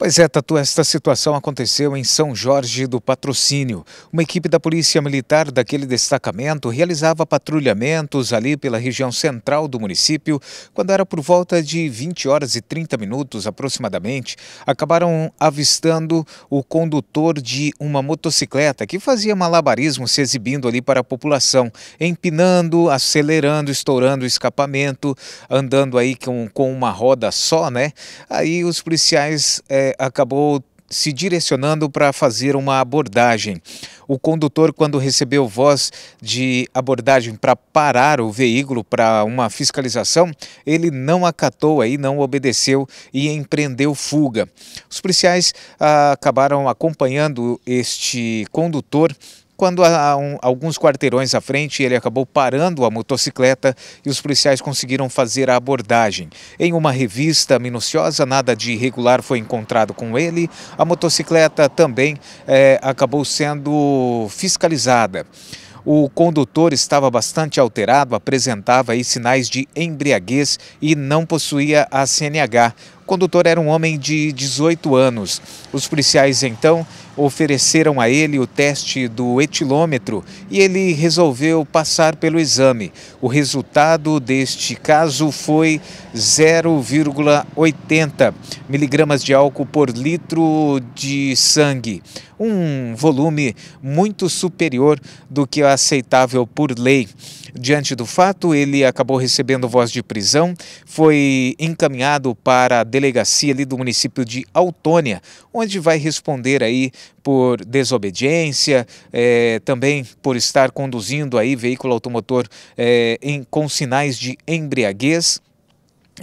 Pois é, Tatu, esta situação aconteceu em São Jorge do Patrocínio. Uma equipe da Polícia Militar daquele destacamento realizava patrulhamentos ali pela região central do município, quando era por volta de 20 horas e 30 minutos aproximadamente, acabaram avistando o condutor de uma motocicleta que fazia malabarismo se exibindo ali para a população, empinando, acelerando, estourando o escapamento, andando aí com, com uma roda só, né? Aí os policiais... É, acabou se direcionando para fazer uma abordagem. O condutor, quando recebeu voz de abordagem para parar o veículo para uma fiscalização, ele não acatou aí, não obedeceu e empreendeu fuga. Os policiais ah, acabaram acompanhando este condutor quando a, um, alguns quarteirões à frente ele acabou parando a motocicleta e os policiais conseguiram fazer a abordagem. Em uma revista minuciosa, nada de irregular foi encontrado com ele. A motocicleta também é, acabou sendo fiscalizada. O condutor estava bastante alterado, apresentava sinais de embriaguez e não possuía a CNH, condutor era um homem de 18 anos. Os policiais então ofereceram a ele o teste do etilômetro e ele resolveu passar pelo exame. O resultado deste caso foi 0,80 miligramas de álcool por litro de sangue, um volume muito superior do que é aceitável por lei. Diante do fato, ele acabou recebendo voz de prisão, foi encaminhado para a delegacia ali do município de Autônia, onde vai responder aí por desobediência, é, também por estar conduzindo aí veículo automotor é, em, com sinais de embriaguez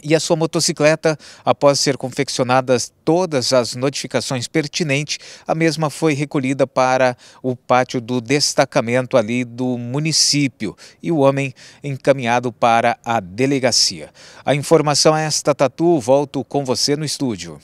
e a sua motocicleta, após ser confeccionadas todas as notificações pertinentes, a mesma foi recolhida para o pátio do destacamento ali do município e o homem encaminhado para a delegacia. A informação é esta, Tatu. Volto com você no estúdio.